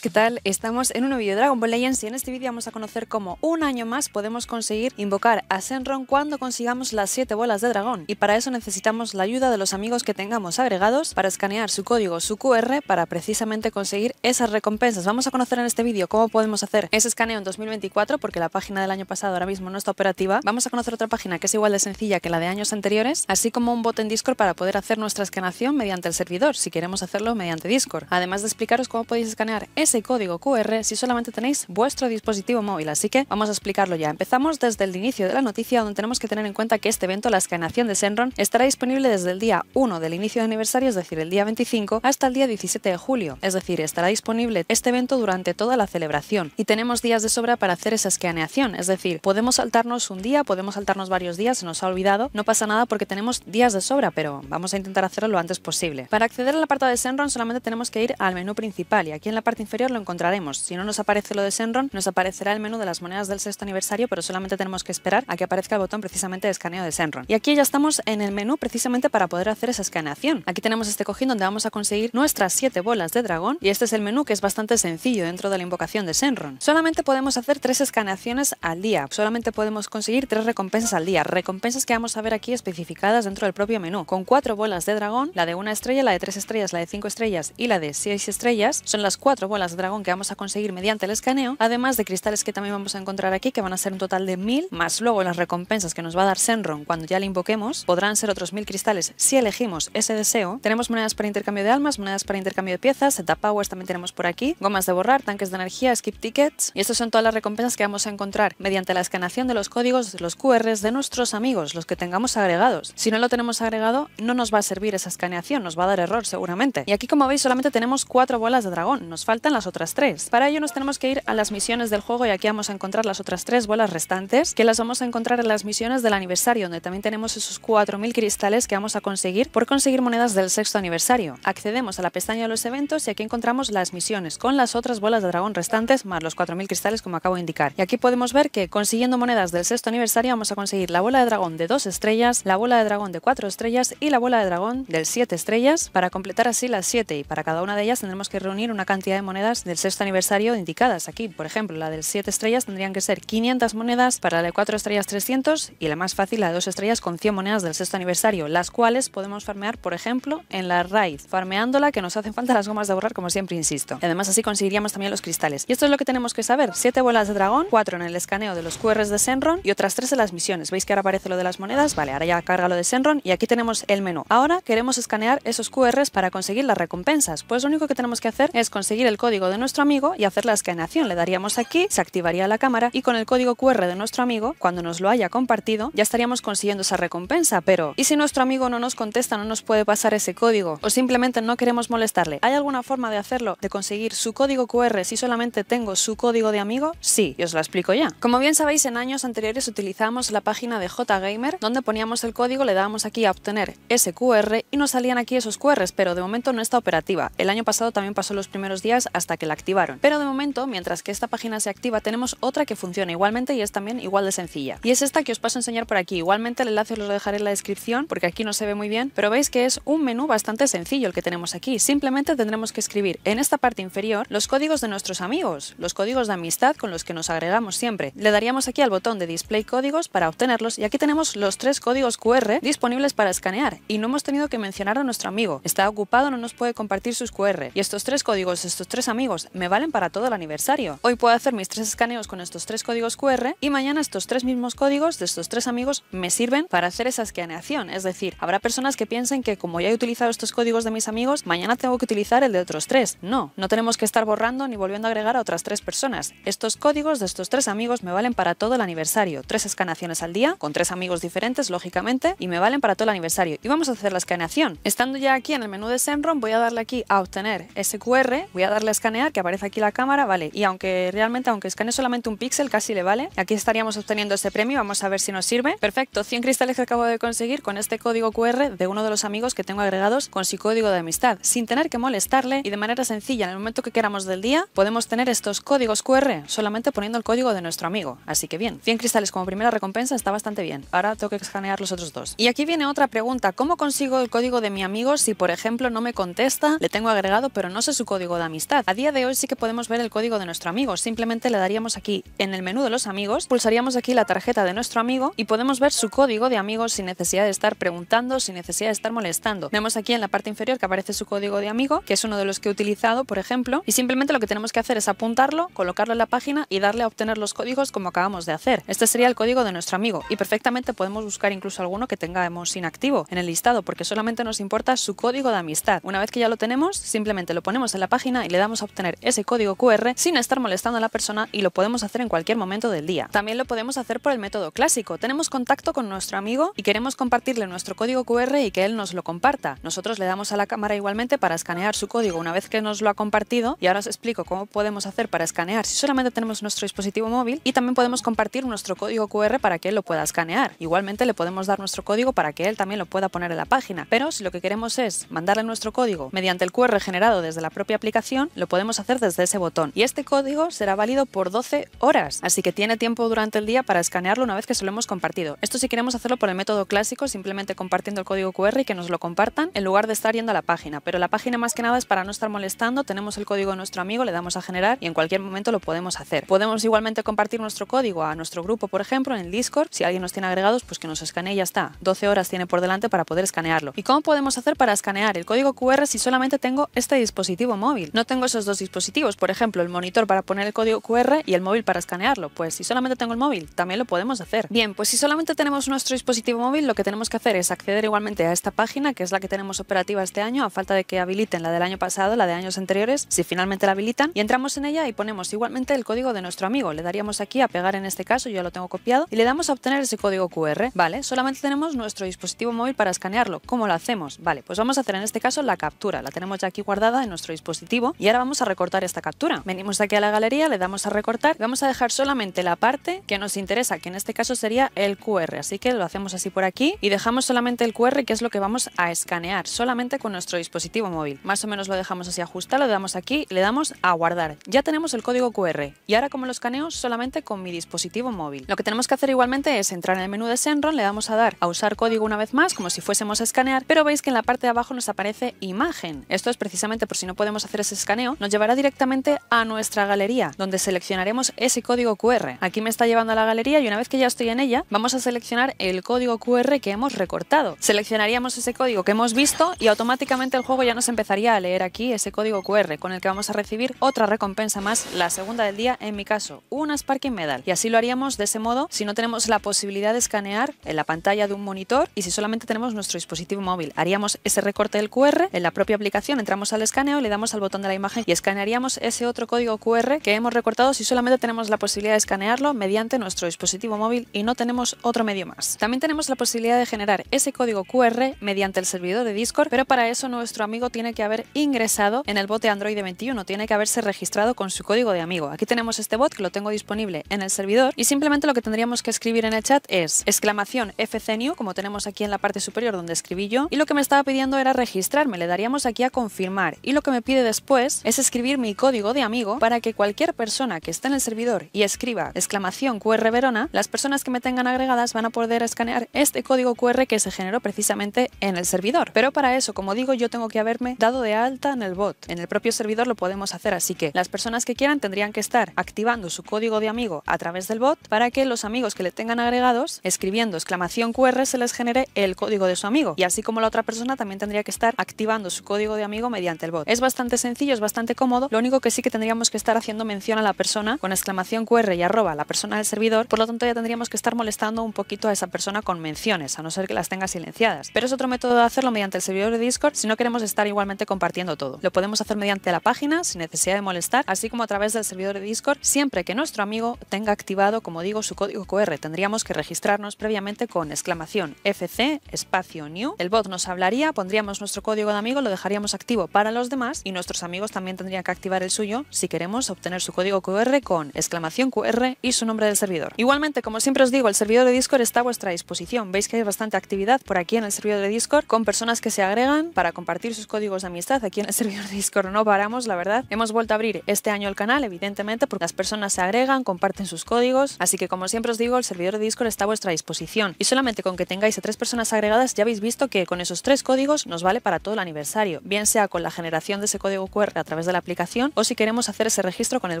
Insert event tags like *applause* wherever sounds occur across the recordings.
¿qué tal? Estamos en un nuevo vídeo de Dragon Ball Legends y en este vídeo vamos a conocer cómo un año más podemos conseguir invocar a Senron cuando consigamos las 7 bolas de dragón y para eso necesitamos la ayuda de los amigos que tengamos agregados para escanear su código, su QR, para precisamente conseguir esas recompensas. Vamos a conocer en este vídeo cómo podemos hacer ese escaneo en 2024 porque la página del año pasado ahora mismo no está operativa. Vamos a conocer otra página que es igual de sencilla que la de años anteriores, así como un bot en Discord para poder hacer nuestra escanación mediante el servidor si queremos hacerlo mediante Discord. Además de explicaros cómo podéis escanear ese código QR si solamente tenéis vuestro dispositivo móvil. Así que vamos a explicarlo ya. Empezamos desde el inicio de la noticia, donde tenemos que tener en cuenta que este evento, la escaneación de Senron, estará disponible desde el día 1 del inicio de aniversario, es decir, el día 25, hasta el día 17 de julio. Es decir, estará disponible este evento durante toda la celebración. Y tenemos días de sobra para hacer esa escaneación. Es decir, podemos saltarnos un día, podemos saltarnos varios días, se nos ha olvidado, no pasa nada porque tenemos días de sobra, pero vamos a intentar hacerlo lo antes posible. Para acceder al apartado de Senron solamente tenemos que ir al menú principal y aquí en la parte inferior lo encontraremos. Si no nos aparece lo de Senron, nos aparecerá el menú de las monedas del sexto aniversario, pero solamente tenemos que esperar a que aparezca el botón precisamente de escaneo de Senron. Y aquí ya estamos en el menú precisamente para poder hacer esa escaneación. Aquí tenemos este cojín donde vamos a conseguir nuestras 7 bolas de dragón y este es el menú que es bastante sencillo dentro de la invocación de Senron. Solamente podemos hacer tres escaneaciones al día, solamente podemos conseguir tres recompensas al día, recompensas que vamos a ver aquí especificadas dentro del propio menú, con 4 bolas de dragón, la de una estrella, la de tres estrellas, la de cinco estrellas y la de seis estrellas, son las 4 bolas de dragón que vamos a conseguir mediante el escaneo, además de cristales que también vamos a encontrar aquí, que van a ser un total de 1000, más luego las recompensas que nos va a dar Senron cuando ya le invoquemos, podrán ser otros 1000 cristales si elegimos ese deseo. Tenemos monedas para intercambio de almas, monedas para intercambio de piezas, setup Powers también tenemos por aquí, gomas de borrar, tanques de energía, skip tickets, y estas son todas las recompensas que vamos a encontrar mediante la escanación de los códigos, los QRs de nuestros amigos, los que tengamos agregados. Si no lo tenemos agregado, no nos va a servir esa escaneación, nos va a dar error seguramente. Y aquí como veis solamente tenemos cuatro bolas de dragón, nos falta las otras tres. Para ello nos tenemos que ir a las misiones del juego y aquí vamos a encontrar las otras tres bolas restantes, que las vamos a encontrar en las misiones del aniversario, donde también tenemos esos 4.000 cristales que vamos a conseguir por conseguir monedas del sexto aniversario. Accedemos a la pestaña de los eventos y aquí encontramos las misiones, con las otras bolas de dragón restantes más los 4.000 cristales como acabo de indicar. Y aquí podemos ver que consiguiendo monedas del sexto aniversario vamos a conseguir la bola de dragón de dos estrellas, la bola de dragón de cuatro estrellas y la bola de dragón del 7 estrellas, para completar así las 7 y para cada una de ellas tendremos que reunir una cantidad de monedas del sexto aniversario indicadas aquí. Por ejemplo, la de 7 estrellas tendrían que ser 500 monedas, para la de 4 estrellas 300 y la más fácil, la de 2 estrellas con 100 monedas del sexto aniversario, las cuales podemos farmear, por ejemplo, en la raid, farmeándola que nos hacen falta las gomas de borrar, como siempre insisto. Además, así conseguiríamos también los cristales. Y esto es lo que tenemos que saber. 7 bolas de dragón, 4 en el escaneo de los QRs de Senron y otras 3 en las misiones. ¿Veis que ahora aparece lo de las monedas? Vale, ahora ya carga lo de Senron y aquí tenemos el menú. Ahora queremos escanear esos QRs para conseguir las recompensas. Pues lo único que tenemos que hacer es conseguir el el código de nuestro amigo y hacer la escaneación. Le daríamos aquí, se activaría la cámara y con el código QR de nuestro amigo, cuando nos lo haya compartido, ya estaríamos consiguiendo esa recompensa. Pero, ¿y si nuestro amigo no nos contesta, no nos puede pasar ese código? O simplemente no queremos molestarle. ¿Hay alguna forma de hacerlo, de conseguir su código QR si solamente tengo su código de amigo? Sí, y os lo explico ya. Como bien sabéis, en años anteriores utilizábamos la página de JGamer, donde poníamos el código, le dábamos aquí a obtener ese QR y nos salían aquí esos QRs, pero de momento no está operativa. El año pasado también pasó los primeros días hasta que la activaron. Pero de momento, mientras que esta página se activa, tenemos otra que funciona igualmente y es también igual de sencilla. Y es esta que os paso a enseñar por aquí. Igualmente el enlace os lo dejaré en la descripción porque aquí no se ve muy bien, pero veis que es un menú bastante sencillo el que tenemos aquí. Simplemente tendremos que escribir en esta parte inferior los códigos de nuestros amigos, los códigos de amistad con los que nos agregamos siempre. Le daríamos aquí al botón de display códigos para obtenerlos y aquí tenemos los tres códigos QR disponibles para escanear y no hemos tenido que mencionar a nuestro amigo. Está ocupado, no nos puede compartir sus QR. Y estos tres códigos, estos tres amigos, me valen para todo el aniversario. Hoy puedo hacer mis tres escaneos con estos tres códigos QR y mañana estos tres mismos códigos de estos tres amigos me sirven para hacer esa escaneación. Es decir, habrá personas que piensen que como ya he utilizado estos códigos de mis amigos, mañana tengo que utilizar el de otros tres. No, no tenemos que estar borrando ni volviendo a agregar a otras tres personas. Estos códigos de estos tres amigos me valen para todo el aniversario. Tres escanaciones al día, con tres amigos diferentes, lógicamente, y me valen para todo el aniversario. Y vamos a hacer la escaneación. Estando ya aquí en el menú de Semron, voy a darle aquí a obtener ese QR voy a dar le escanear, que aparece aquí la cámara, vale. Y aunque realmente, aunque escanee solamente un píxel, casi le vale. Aquí estaríamos obteniendo este premio, vamos a ver si nos sirve. Perfecto, 100 cristales que acabo de conseguir con este código QR de uno de los amigos que tengo agregados con su código de amistad, sin tener que molestarle y de manera sencilla, en el momento que queramos del día, podemos tener estos códigos QR solamente poniendo el código de nuestro amigo. Así que bien, 100 cristales como primera recompensa está bastante bien. Ahora tengo que escanear los otros dos. Y aquí viene otra pregunta, ¿cómo consigo el código de mi amigo si por ejemplo no me contesta, le tengo agregado pero no sé su código de amistad? A día de hoy sí que podemos ver el código de nuestro amigo, simplemente le daríamos aquí en el menú de los amigos, pulsaríamos aquí la tarjeta de nuestro amigo y podemos ver su código de amigos sin necesidad de estar preguntando, sin necesidad de estar molestando. Vemos aquí en la parte inferior que aparece su código de amigo, que es uno de los que he utilizado, por ejemplo, y simplemente lo que tenemos que hacer es apuntarlo, colocarlo en la página y darle a obtener los códigos como acabamos de hacer. Este sería el código de nuestro amigo y perfectamente podemos buscar incluso alguno que tengamos inactivo en el listado porque solamente nos importa su código de amistad. Una vez que ya lo tenemos, simplemente lo ponemos en la página y le damos a obtener ese código QR sin estar molestando a la persona y lo podemos hacer en cualquier momento del día. También lo podemos hacer por el método clásico. Tenemos contacto con nuestro amigo y queremos compartirle nuestro código QR y que él nos lo comparta. Nosotros le damos a la cámara igualmente para escanear su código una vez que nos lo ha compartido y ahora os explico cómo podemos hacer para escanear si solamente tenemos nuestro dispositivo móvil y también podemos compartir nuestro código QR para que él lo pueda escanear. Igualmente le podemos dar nuestro código para que él también lo pueda poner en la página, pero si lo que queremos es mandarle nuestro código mediante el QR generado desde la propia aplicación, lo podemos hacer desde ese botón. Y este código será válido por 12 horas, así que tiene tiempo durante el día para escanearlo una vez que se lo hemos compartido. Esto si queremos hacerlo por el método clásico, simplemente compartiendo el código QR y que nos lo compartan en lugar de estar yendo a la página. Pero la página más que nada es para no estar molestando, tenemos el código de nuestro amigo, le damos a generar y en cualquier momento lo podemos hacer. Podemos igualmente compartir nuestro código a nuestro grupo, por ejemplo, en el Discord. Si alguien nos tiene agregados, pues que nos escanee y ya está. 12 horas tiene por delante para poder escanearlo. ¿Y cómo podemos hacer para escanear el código QR si solamente tengo este dispositivo móvil? tengo esos dos dispositivos, por ejemplo, el monitor para poner el código QR y el móvil para escanearlo, pues si solamente tengo el móvil, también lo podemos hacer. Bien, pues si solamente tenemos nuestro dispositivo móvil, lo que tenemos que hacer es acceder igualmente a esta página, que es la que tenemos operativa este año, a falta de que habiliten la del año pasado, la de años anteriores, si finalmente la habilitan, y entramos en ella y ponemos igualmente el código de nuestro amigo. Le daríamos aquí a pegar en este caso, yo lo tengo copiado, y le damos a obtener ese código QR, ¿vale? Solamente tenemos nuestro dispositivo móvil para escanearlo. ¿Cómo lo hacemos? Vale, pues vamos a hacer en este caso la captura. La tenemos ya aquí guardada en nuestro dispositivo y ahora vamos a recortar esta captura. Venimos aquí a la galería, le damos a recortar vamos a dejar solamente la parte que nos interesa, que en este caso sería el QR. Así que lo hacemos así por aquí y dejamos solamente el QR, que es lo que vamos a escanear, solamente con nuestro dispositivo móvil. Más o menos lo dejamos así ajustado, le damos aquí, le damos a guardar. Ya tenemos el código QR y ahora como lo escaneo solamente con mi dispositivo móvil. Lo que tenemos que hacer igualmente es entrar en el menú de Senron, le damos a dar a usar código una vez más, como si fuésemos a escanear, pero veis que en la parte de abajo nos aparece imagen. Esto es precisamente por si no podemos hacer ese escaneo nos llevará directamente a nuestra galería, donde seleccionaremos ese código QR. Aquí me está llevando a la galería y una vez que ya estoy en ella, vamos a seleccionar el código QR que hemos recortado. Seleccionaríamos ese código que hemos visto y automáticamente el juego ya nos empezaría a leer aquí ese código QR, con el que vamos a recibir otra recompensa más, la segunda del día, en mi caso, una Sparking Medal. Y así lo haríamos de ese modo si no tenemos la posibilidad de escanear en la pantalla de un monitor y si solamente tenemos nuestro dispositivo móvil. Haríamos ese recorte del QR en la propia aplicación, entramos al escaneo, le damos al botón de la imagen imagen y escanearíamos ese otro código QR que hemos recortado si solamente tenemos la posibilidad de escanearlo mediante nuestro dispositivo móvil y no tenemos otro medio más. También tenemos la posibilidad de generar ese código QR mediante el servidor de Discord, pero para eso nuestro amigo tiene que haber ingresado en el bote de Android 21, tiene que haberse registrado con su código de amigo. Aquí tenemos este bot que lo tengo disponible en el servidor y simplemente lo que tendríamos que escribir en el chat es exclamación New, como tenemos aquí en la parte superior donde escribí yo, y lo que me estaba pidiendo era registrarme, le daríamos aquí a confirmar y lo que me pide después es escribir mi código de amigo para que cualquier persona que esté en el servidor y escriba exclamación QR Verona, las personas que me tengan agregadas van a poder escanear este código QR que se generó precisamente en el servidor. Pero para eso, como digo, yo tengo que haberme dado de alta en el bot. En el propio servidor lo podemos hacer, así que las personas que quieran tendrían que estar activando su código de amigo a través del bot para que los amigos que le tengan agregados, escribiendo exclamación QR, se les genere el código de su amigo. Y así como la otra persona también tendría que estar activando su código de amigo mediante el bot. Es bastante sencillo, es bastante cómodo. Lo único que sí que tendríamos que estar haciendo mención a la persona con exclamación QR y arroba la persona del servidor, por lo tanto ya tendríamos que estar molestando un poquito a esa persona con menciones, a no ser que las tenga silenciadas. Pero es otro método de hacerlo mediante el servidor de Discord si no queremos estar igualmente compartiendo todo. Lo podemos hacer mediante la página sin necesidad de molestar, así como a través del servidor de Discord siempre que nuestro amigo tenga activado, como digo, su código QR. Tendríamos que registrarnos previamente con exclamación FC espacio new. El bot nos hablaría, pondríamos nuestro código de amigo, lo dejaríamos activo para los demás y nuestros amigos también tendría que activar el suyo si queremos obtener su código QR con exclamación QR y su nombre del servidor. Igualmente, como siempre os digo, el servidor de Discord está a vuestra disposición. Veis que hay bastante actividad por aquí en el servidor de Discord con personas que se agregan para compartir sus códigos de amistad. Aquí en el *laughs* servidor de Discord no paramos, la verdad. Hemos vuelto a abrir este año el canal, evidentemente, porque las personas se agregan, comparten sus códigos. Así que, como siempre os digo, el servidor de Discord está a vuestra disposición. Y solamente con que tengáis a tres personas agregadas ya habéis visto que con esos tres códigos nos vale para todo el aniversario, bien sea con la generación de ese código QR a través de la aplicación o si queremos hacer ese registro con el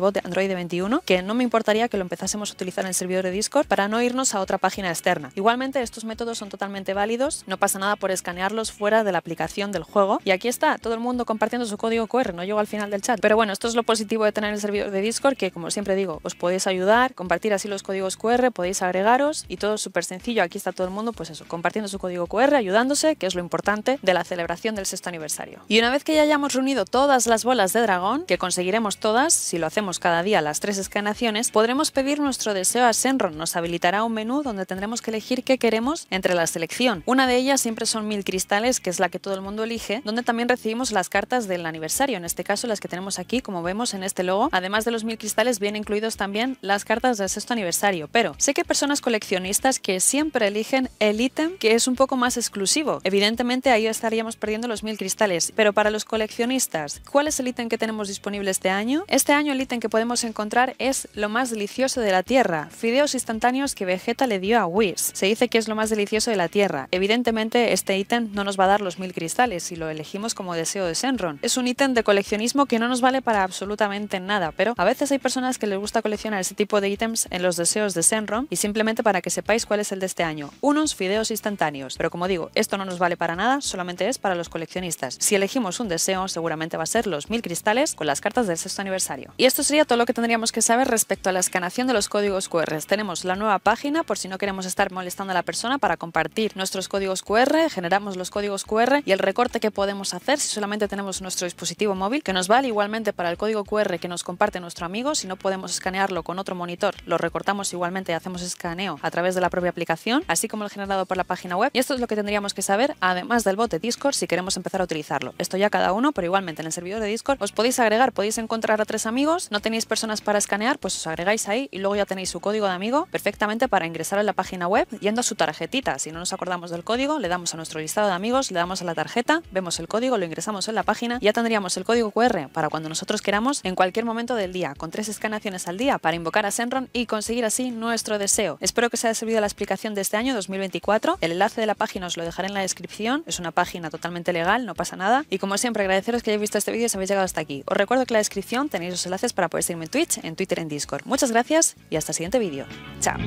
bot de Android 21, que no me importaría que lo empezásemos a utilizar en el servidor de Discord para no irnos a otra página externa. Igualmente, estos métodos son totalmente válidos, no pasa nada por escanearlos fuera de la aplicación del juego. Y aquí está, todo el mundo compartiendo su código QR, no llego al final del chat. Pero bueno, esto es lo positivo de tener el servidor de Discord, que como siempre digo, os podéis ayudar, compartir así los códigos QR, podéis agregaros y todo súper sencillo. Aquí está todo el mundo, pues eso, compartiendo su código QR, ayudándose, que es lo importante de la celebración del sexto aniversario. Y una vez que ya hayamos reunido todas las botas las de dragón, que conseguiremos todas si lo hacemos cada día las tres escanaciones, podremos pedir nuestro deseo a Senron. Nos habilitará un menú donde tendremos que elegir qué queremos entre la selección. Una de ellas siempre son mil cristales, que es la que todo el mundo elige, donde también recibimos las cartas del aniversario, en este caso las que tenemos aquí, como vemos en este logo. Además de los mil cristales, vienen incluidos también las cartas del sexto aniversario, pero sé que hay personas coleccionistas que siempre eligen el ítem que es un poco más exclusivo. Evidentemente ahí estaríamos perdiendo los mil cristales, pero para los coleccionistas, ¿cuáles el ítem que tenemos disponible este año? Este año el ítem que podemos encontrar es lo más delicioso de la tierra, fideos instantáneos que Vegeta le dio a Whis. Se dice que es lo más delicioso de la tierra. Evidentemente este ítem no nos va a dar los mil cristales si lo elegimos como deseo de Senron. Es un ítem de coleccionismo que no nos vale para absolutamente nada, pero a veces hay personas que les gusta coleccionar ese tipo de ítems en los deseos de Senron y simplemente para que sepáis cuál es el de este año. Unos fideos instantáneos, pero como digo, esto no nos vale para nada, solamente es para los coleccionistas. Si elegimos un deseo seguramente va a ser mil cristales con las cartas del sexto aniversario. Y esto sería todo lo que tendríamos que saber respecto a la escanación de los códigos QR. Tenemos la nueva página por si no queremos estar molestando a la persona para compartir nuestros códigos QR, generamos los códigos QR y el recorte que podemos hacer si solamente tenemos nuestro dispositivo móvil, que nos vale igualmente para el código QR que nos comparte nuestro amigo, si no podemos escanearlo con otro monitor, lo recortamos igualmente y hacemos escaneo a través de la propia aplicación, así como el generado por la página web. Y esto es lo que tendríamos que saber, además del bote Discord, si queremos empezar a utilizarlo. Esto ya cada uno, pero igualmente en el servidor de Discord, os podéis agregar, podéis encontrar a tres amigos, no tenéis personas para escanear, pues os agregáis ahí y luego ya tenéis su código de amigo perfectamente para ingresar a la página web yendo a su tarjetita. Si no nos acordamos del código, le damos a nuestro listado de amigos, le damos a la tarjeta, vemos el código, lo ingresamos en la página y ya tendríamos el código QR para cuando nosotros queramos en cualquier momento del día, con tres escanaciones al día para invocar a Senron y conseguir así nuestro deseo. Espero que os haya servido la explicación de este año 2024. El enlace de la página os lo dejaré en la descripción. Es una página totalmente legal, no pasa nada. Y como siempre, agradeceros que hayáis visto este vídeo y habéis llegado hasta aquí. Os recuerdo que en la descripción tenéis los enlaces para poder seguirme en Twitch, en Twitter, en Discord. Muchas gracias y hasta el siguiente vídeo. Chao.